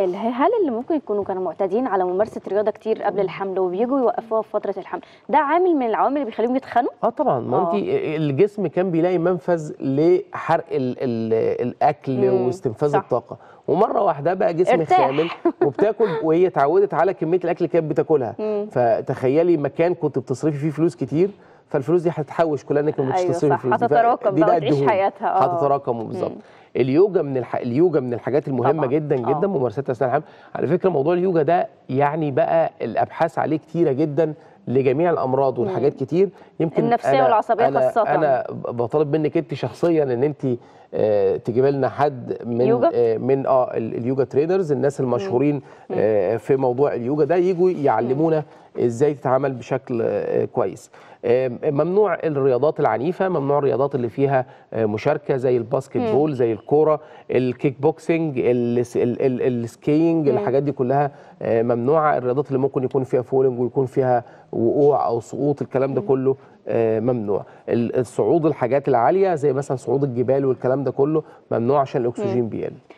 هل اللي ممكن يكونوا كانوا معتادين على ممارسه رياضه كتير قبل الحمل وبييجوا يوقفوها في فتره الحمل ده عامل من العوامل اللي بيخليهم يتخنوا اه طبعا ما آه. انت إيه- إيه الجسم كان بيلاقي منفذ لحرق الـ الـ الاكل واستنفاذ صح. الطاقه ومره واحده بقى جسم خامل وبتاكل وهي اتعودت على كميه الاكل اللي كانت بتاكلها فتخيلي مكان كنت بتصرفي فيه فلوس كتير فالفلوس دي هتتحوش كلها انك ما أيوه بتصرفي أيوة فلوس دي بقى وتعيش حياتها اه هتتراكم بالظبط اليوجا من الح... اليوجا من الحاجات المهمه طبعا. جدا آه. جدا أوه. ممارسات اثناء الحمل على فكره موضوع اليوجا ده يعني بقى الابحاث عليه كتيره جدا لجميع الامراض والحاجات كتير يمكن النفسيه أنا والعصبيه أنا خاصه انا يعني. بطالب منك انت شخصيا ان انت آه، تجيبي لنا حد من يوجا؟ آه، من اه اليوجا ترينرز الناس المشهورين مم. في موضوع اليوجا ده يجوا يعلمونا مم. ازاي تتعامل بشكل آه، كويس ممنوع الرياضات العنيفه ممنوع الرياضات اللي فيها آه، مشاركه زي الباسكت بول زي الكوره الكيك بوكسنج السكينج الحاجات دي كلها آه، ممنوعه الرياضات اللي ممكن يكون فيها فولنج ويكون فيها وقوع او سقوط الكلام ده كله ممنوع الصعود الحاجات العاليه زي مثلا صعود الجبال والكلام ده كله ممنوع عشان الاكسجين بيقل